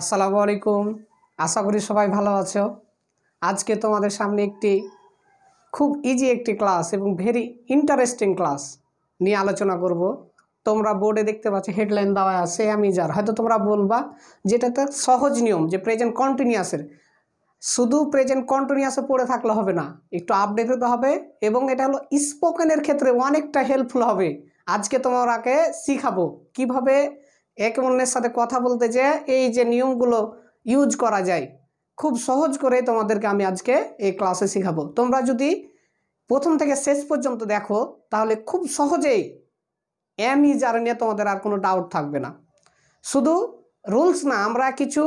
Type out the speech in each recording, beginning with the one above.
আসসালামু আলাইকুম আশা করি সবাই ভালো আছো আজকে তোমাদের সামনে একটি খুব ইজি একটি ক্লাস এবং ভেরি ইন্টারেস্টিং ক্লাস নিয়ে আলোচনা করব তোমরা বোর্ডে দেখতে পাচ্ছ হেডলাইন দেওয়া আছে আমি যার হয়তো তোমরা বলবা যেটাতে সহজ নিয়ম যে প্রেজেন্ট কন্টিনিউসের শুধু প্রেজেন্ট কন্টিনিউসে পড়ে থাকলে হবে না একটু আপডেট হতে হবে এবং এটা হলো স্পোকেনের ক্ষেত্রে অনেকটা হেল্পফুল হবে আজকে তোমাকে শিখাবো কিভাবে একে অন্যের সাথে কথা বলতে যে এই যে নিয়মগুলো ইউজ করা যায় খুব সহজ করে তোমাদেরকে আমি আজকে এই ক্লাসে শেখাবো তোমরা যদি প্রথম থেকে শেষ পর্যন্ত দেখো তাহলে খুব সহজেই এম ইজার e নিয়ে তোমাদের আর কোনো ডাউট থাকবে না শুধু রুলস না আমরা কিছু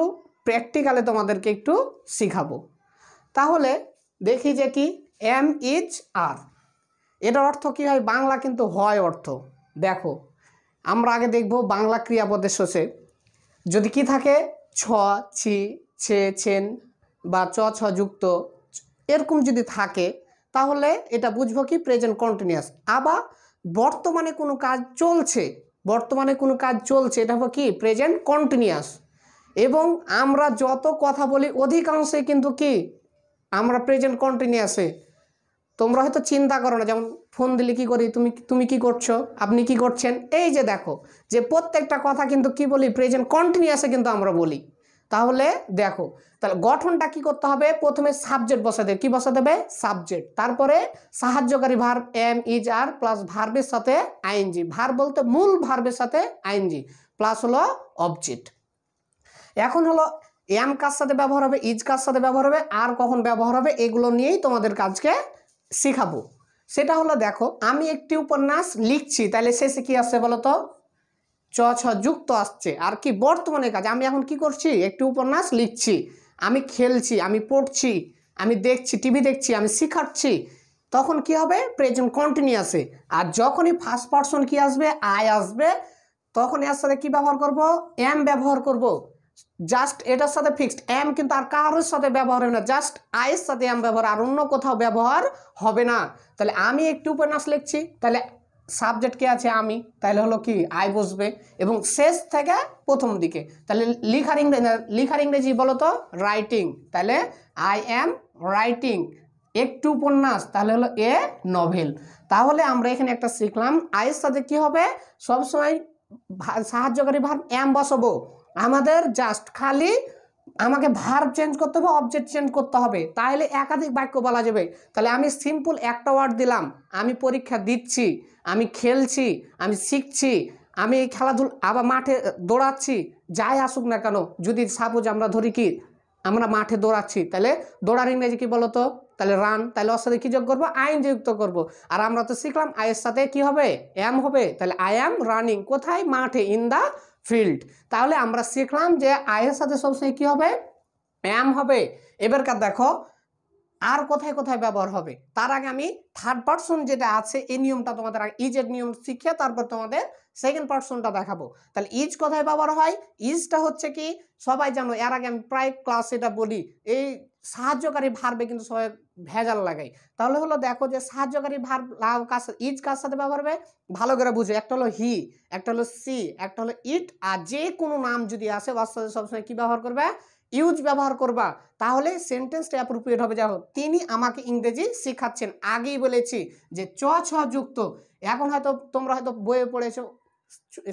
প্র্যাকটিক্যালে তোমাদেরকে একটু শিখাবো তাহলে দেখি যে কি এম ইজ আর এটার অর্থ কী হয় বাংলা কিন্তু হয় অর্থ দেখো আমরা আগে দেখব বাংলা ক্রিয়াপদের সোচে যদি কি থাকে ছ ছি ছে ছেন বা চ ছ যুক্ত এরকম যদি থাকে তাহলে এটা বুঝবো কি প্রেজেন্ট কন্টিনিউয়াস আবার বর্তমানে কোনো কাজ চলছে বর্তমানে কোনো কাজ চলছে এটা হবে কি প্রেজেন্ট কন্টিনিউয়াস এবং আমরা যত কথা বলি অধিকাংশে কিন্তু কি আমরা প্রেজেন্ট কন্টিনিউয়াসে তোমরা হয়তো চিন্তা করো না যেমন ফোন দিলে কি করি তুমি তুমি কি করছো আপনি কি করছেন এই যে দেখো যে প্রত্যেকটা কথা কিন্তু কি বলি প্রেজেন্ট কন্টিনিউসে কিন্তু আমরা বলি তাহলে দেখো তাহলে গঠনটা কি করতে হবে প্রথমে সাবজেক্ট বসাতে কি বসাতে হবে সাবজেক্ট তারপরে সাহায্যকারী ভার এম ইজ আর প্লাস ভার্বের সাথে আইএনজি ভার বলতে মূল ভার্বের সাথে আইএনজি প্লাস হলো অবজেক্ট এখন হলো এম কার সাথে ব্যবহার হবে ইজ কার সাথে ব্যবহার হবে আর কখন ব্যবহার হবে এগুলো নিয়েই তোমাদের কাজকে শেখাবো সেটা হলো দেখো আমি একটি উপন্যাস লিখছি তাহলে শেষে কি আসছে বলো তো চ ছ যুক্ত আসছে আর কি বর্তমানে কাজ আমি এখন কি করছি একটি উপন্যাস লিখছি আমি খেলছি আমি পড়ছি আমি দেখছি টিভি দেখছি আমি শিখাচ্ছি তখন কি হবে প্রেজেন্ট কন্টিনিউসে আর যখনই ফার্স্ট পার্সন কি আসবে আয় আসবে তখন এর সাথে কী ব্যবহার করব এম ব্যবহার করব জাস্ট এটার সাথে ফিক্সড এম কিন্তু আর কারোর সাথে ব্যবহার হবে না জাস্ট আয়ের সাথে এম ব্যবহার আর অন্য কোথাও ব্যবহার হবে না তাহলে আমি একটু উপন্যাস লিখছি তাহলে সাবজেক্ট কে আছে আমি তাহলে হলো কি আই বসবে এবং শেষ থেকে প্রথম দিকে তাহলে লিখার ইংরেজি লিখার ইংরেজি বলো তো রাইটিং তাহলে আই এম রাইটিং একটু উপন্যাস তাহলে হলো এ নভেল তাহলে আমরা এখানে একটা শিখলাম আয়ের সাথে কি হবে সবসময় সাহায্যকারী ভার অ্যাম বসবো আমাদের জাস্ট খালি আমাকে ভার চেঞ্জ করতে হবে অবজেক্ট চেঞ্জ করতে হবে তাহলে একাধিক বাক্য বলা যাবে তাহলে আমি সিম্পল একটা ওয়ার্ড দিলাম আমি পরীক্ষা দিচ্ছি আমি খেলছি আমি শিখছি আমি খেলাধুলো আবার মাঠে দৌড়াচ্ছি যাই আসুক না কেন যদি সাপোজ আমরা ধরি কি আমরা মাঠে দৌড়াচ্ছি তাহলে দৌড়ার ইংরেজি কি বলতো তাহলে রান তাহলে ওর সাথে কী যোগ করবো আইন যুক্ত করব। আর আমরা তো শিখলাম আয়ের সাথে কি হবে এম হবে তাহলে আই অ্যাম রানিং কোথায় মাঠে ইন দ্য ফিল্ড তাহলে আমরা শিখলাম যে আয়ের সাথে সবসময় কী হবে এম হবে এবারকার দেখো আর কোথায় কোথায় ব্যবহার হবে তার আগে আমি থার্ড পার্সন যেটা আছে এই নিয়মটা তোমাদের আগে ইজের নিয়ম শিখে তারপর তোমাদের সেকেন্ড পার্সনটা দেখাবো তাহলে ইজ কোথায় ব্যবহার হয় ইজটা হচ্ছে কি সবাই জানো এর আগে আমি প্রায় ক্লাস এটা বলি এই সাহায্যকারী ভার্বে কিন্তু সবাই ভেজাল লাগাই তাহলে হলো দেখো যে সাহায্যকারী ভার কাজ ইজ কার সাথে ব্যবহার হবে ভালো করে বুঝো একটা হলো হি একটা হলো সি একটা হলো ইট আর যে কোনো নাম যদি আসে সাথে সবসময় কী ব্যবহার করবে ইউজ ব্যবহার করবা তাহলে সেন্টেন্সটা অ্যাপ্রোপ্রিয়েট হবে যাই তিনি আমাকে ইংরেজি শেখাচ্ছেন আগেই বলেছি যে চ ছ যুক্ত এখন হয়তো তোমরা হয়তো বইয়ে পড়েছো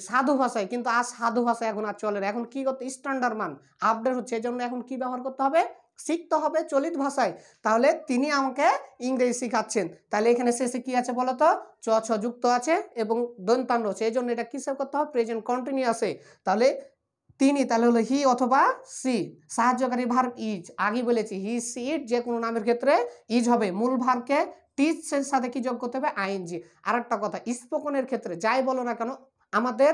সাধু ভাষায় কিন্তু আর সাধু ভাষা এখন আর চলে না এখন কী করতে স্ট্যান্ডার্ড মান আপডেট হচ্ছে জন্য এখন কি ব্যবহার করতে হবে শিখতে হবে চলিত ভাষায় তাহলে তিনি আমাকে ইংরেজি শিখাচ্ছেন তাহলে এখানে শেষে কি আছে বলো তো চ ছ যুক্ত আছে এবং হচ্ছে সেই জন্য এটা কিসে করতে হবে প্রেজেন্ট কন্টিনিউয়াসে তাহলে তিনি তাহলে হলো হি অথবা সি সাহায্যকারী ভার ইজ আগে বলেছি হি সিট যে কোনো নামের ক্ষেত্রে ইজ হবে মূল ভারকে টিচের সাথে কি যোগ করতে হবে আইএনজি আর একটা কথা স্পোকনের ক্ষেত্রে যাই বলো না কেন আমাদের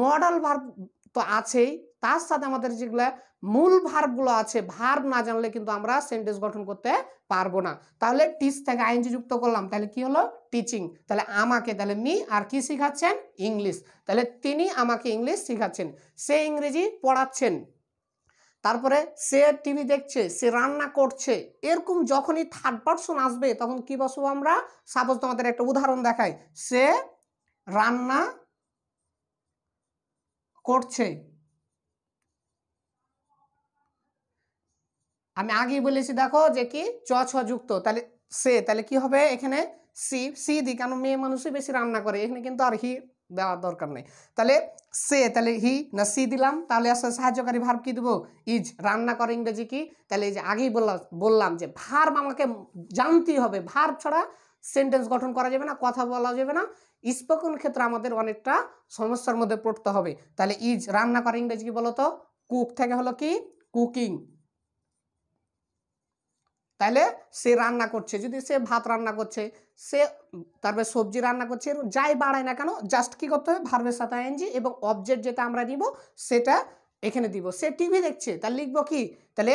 মডেল ভার তো আছেই তার সাথে আমাদের যেগুলো মূল ভার্বগুলো আছে ভার্ব না জানলে কিন্তু আমরা সেন্টেন্স গঠন করতে পারবো না তাহলে টিচ থেকে আইনজি যুক্ত করলাম তাহলে কি হলো টিচিং তাহলে আমাকে তাহলে মি আর কি শিখাচ্ছেন ইংলিশ তাহলে তিনি আমাকে ইংলিশ শিখাচ্ছেন সে ইংরেজি পড়াচ্ছেন তারপরে সে টিভি দেখছে সে রান্না করছে এরকম যখনই থার্ড পার্সন আসবে তখন কি বসবো আমরা সাপোজ তোমাদের একটা উদাহরণ দেখাই সে রান্না করছে আমি আগেই বলেছি দেখো যে কি চ ছ যুক্ত তাহলে সে তাহলে কি হবে এখানে সি সি দি কেন মেয়ে মানুষই বেশি রান্না করে এখানে কিন্তু আর হি দেওয়ার দরকার নেই তাহলে সে তাহলে হি না সি দিলাম তাহলে আসলে সাহায্যকারী ভার্ব কি দেবো ইজ রান্না করে ইংরেজি কি তাহলে এই যে আগেই বললাম বললাম যে ভার্ব আমাকে জানতেই হবে ভার্ব ছাড়া সেন্টেন্স গঠন করা যাবে না কথা বলা যাবে না স্পোকেন ক্ষেত্রে আমাদের অনেকটা সমস্যার মধ্যে পড়তে হবে তাহলে ইজ রান্না করা ইংরেজি কি বলতো কুক থেকে হলো কি কুকিং তাহলে সে রান্না করছে যদি সে ভাত রান্না করছে সে তারপরে সবজি রান্না করছে যাই বাড়ায় না কেন জাস্ট কি করতে হবে ভার্বের সাথে এনজি এবং অবজেক্ট যেটা আমরা নিব সেটা এখানে দিব সে টিভি দেখছে তাহলে লিখবো কি তাহলে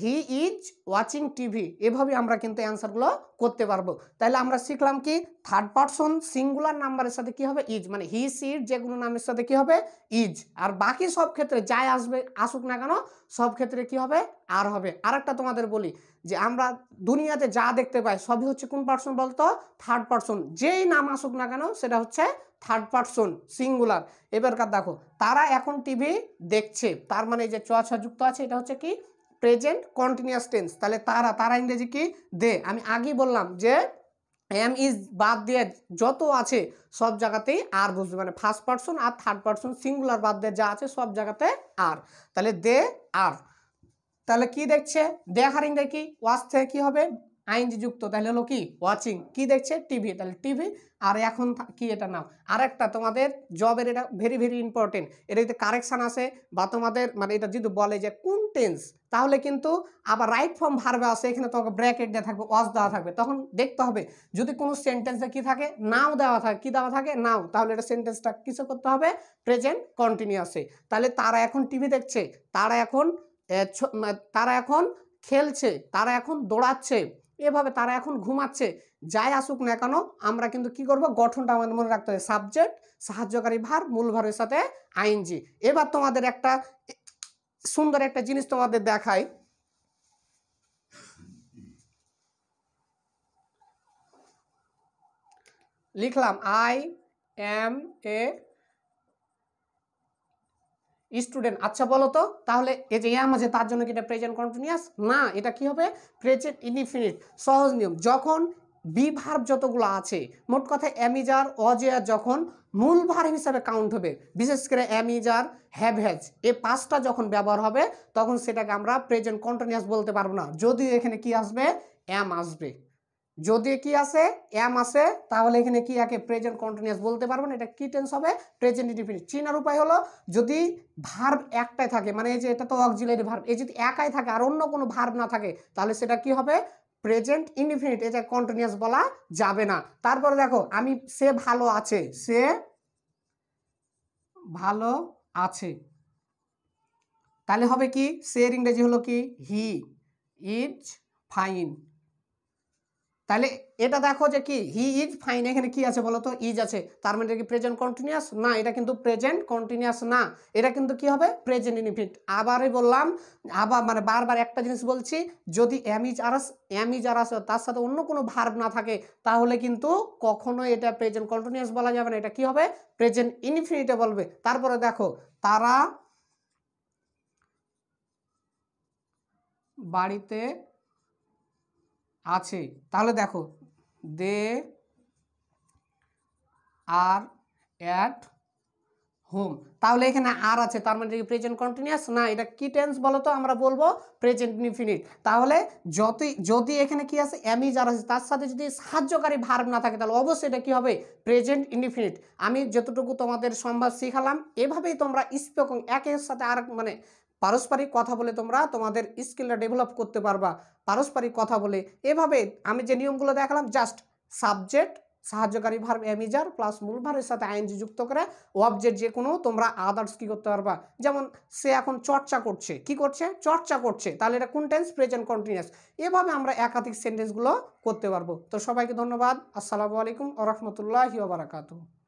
হি ইজ ওয়াচিং টিভি এভাবে আমরা কিন্তু অ্যান্সারগুলো করতে পারবো তাহলে আমরা শিখলাম কি থার্ড পারসন সিঙ্গুলার নাম্বারের সাথে কি হবে ইজ মানে হি সিট যেগুলো নামের সাথে কি হবে ইজ আর বাকি সব ক্ষেত্রে যাই আসবে আসুক না কেন সব ক্ষেত্রে কি হবে আর হবে আর একটা তোমাদের বলি যে আমরা দুনিয়াতে যা দেখতে পাই সবই হচ্ছে কোন পার্সন বলতো থার্ড পার্সন যেই নাম আসুক না কেন সেটা হচ্ছে থার্ড পার্সন সিঙ্গুলার এবারকার দেখো তারা এখন টিভি দেখছে তার মানে যে চোয়াছা যুক্ত আছে এটা হচ্ছে কি প্রেজেন্ট কন্টিনিউয়াস টেন্স তাহলে তারা তারা ইংরেজি কি দে আমি আগেই বললাম যে এম ইজ বাদ দিয়ে যত আছে সব জায়গাতেই আর বুঝবে মানে ফার্স্ট পার্সন আর থার্ড পার্সন সিঙ্গুলার বাদ দিয়ে যা আছে সব জায়গাতে আর তাহলে দে আর তাহলে কি দেখছে দেখার ইংরেজি কি ওয়াচ থেকে কি হবে আইনজি যুক্ত তাহলে হলো কি ওয়াচিং কি দেখছে টিভি তাহলে টিভি আর এখন কি এটা নাও আর একটা তোমাদের জবের এটা ভেরি ভেরি ইম্পর্টেন্ট এটা যদি কারেকশান আসে বা তোমাদের মানে এটা যদি বলে যে কোন টেন্স তাহলে কিন্তু আবার রাইট ফর্ম ভারবে আসে এখানে তোমাকে ব্র্যাকেট দেওয়া থাকবে ওয়াচ দেওয়া থাকবে তখন দেখতে হবে যদি কোনো সেন্টেন্সে কি থাকে নাও দেওয়া থাকে কি দেওয়া থাকে নাও তাহলে এটা সেন্টেন্সটা কিছু করতে হবে প্রেজেন্ট কন্টিনিউসে তাহলে তারা এখন টিভি দেখছে তারা এখন তারা এখন খেলছে তারা এখন দৌড়াচ্ছে এভাবে তারা এখন ঘুমাচ্ছে যাই আসুক না কেন আমরা কিন্তু কি করব গঠনটা আমাদের মনে রাখতে হবে সাবজেক্ট সাহায্যকারী ভার মূল ভারের সাথে আইনজি এবার তোমাদের একটা সুন্দর একটা জিনিস তোমাদের দেখাই লিখলাম আই এম এ স্টুডেন্ট আচ্ছা বলো তো তাহলে এ যে এম আছে তার জন্য কি এটা প্রেজেন্ট কন্টিনিউয়াস না এটা কি হবে প্রেজেন্ট ইনডিফিনিট সহজ নিয়ম যখন বি ভার্ব যতগুলো আছে মোট কথা অ্যামিজার অজেয়ার যখন মূল ভার হিসাবে কাউন্ট হবে বিশেষ করে অ্যামিজার হ্যাভ হ্যাজ এ পাঁচটা যখন ব্যবহার হবে তখন সেটাকে আমরা প্রেজেন্ট কন্টিনিউয়াস বলতে পারবো না যদিও এখানে কি আসবে অ্যাম আসবে যদি কি আছে এম আছে তাহলে এখানে কি একে প্রেজেন্ট কন্টিনিউস বলতে পারবেন এটা কি টেন্স হবে প্রেজেন্ট ইনডিফিনিট চিনার উপায় হলো যদি ভার্ব একটাই থাকে মানে এই যে এটা তো অক্সিলারি ভার্ব এই যদি একাই থাকে আর অন্য কোনো ভার্ব না থাকে তাহলে সেটা কি হবে প্রেজেন্ট ইনডিফিনিট এটা কন্টিনিউস বলা যাবে না তারপরে দেখো আমি সে ভালো আছে সে ভালো আছে তাহলে হবে কি সে ইংরেজি হলো কি হি ইজ ফাইন তাহলে এটা দেখো যে কি হি ইজ ফাইন এখানে কি আছে বলো তো ইজ আছে তার মানে কি প্রেজেন্ট কন্টিনিউয়াস না এটা কিন্তু প্রেজেন্ট কন্টিনিউয়াস না এটা কিন্তু কি হবে প্রেজেন্ট ইনফিনিট আবারই বললাম আবার মানে বারবার একটা জিনিস বলছি যদি am is are am is are তার সাথে অন্য কোনো ভার্ব না থাকে তাহলে কিন্তু কখনো এটা প্রেজেন্ট কন্টিনিউয়াস বলা যাবে না এটা কি হবে প্রেজেন্ট ইনফিনিটে বলবে তারপরে দেখো তারা বাড়িতে আছে তাহলে দেখো দে আর অ্যাট হোম তাহলে এখানে আর আছে তার মানে প্রেজেন্ট কন্টিনিউয়াস না এটা কি টেন্স বলো তো আমরা বলবো প্রেজেন্ট ইনফিনিট তাহলে যতই যদি এখানে কি আছে অ্যামি যার আছে তার সাথে যদি সাহায্যকারী ভার্ব না থাকে তাহলে অবশ্যই এটা কি হবে প্রেজেন্ট ইনফিনিট আমি যতটুকু তোমাদের সম্ভব শিখালাম এভাবেই তোমরা স্পোকন একের সাথে আর মানে পারস্পরিক কথা বলে তোমরা তোমাদের স্কিলটা ডেভেলপ করতে পারবা পারস্পরিক কথা বলে এভাবে আমি যে নিয়মগুলো দেখালাম জাস্ট সাবজেক্ট সাহায্যকারী ভার অ্যামিজার প্লাস মূল ভারের সাথে আইনজি যুক্ত করে অবজেক্ট যে কোনো তোমরা আদার্স কী করতে পারবা যেমন সে এখন চর্চা করছে কি করছে চর্চা করছে তাহলে এটা কোন টেন্স প্রেজেন্ট কন্টিনিউস এভাবে আমরা একাধিক সেন্টেন্সগুলো করতে পারবো তো সবাইকে ধন্যবাদ আসসালামু আলাইকুম ওরহমতুল্লাহি বারাকাতু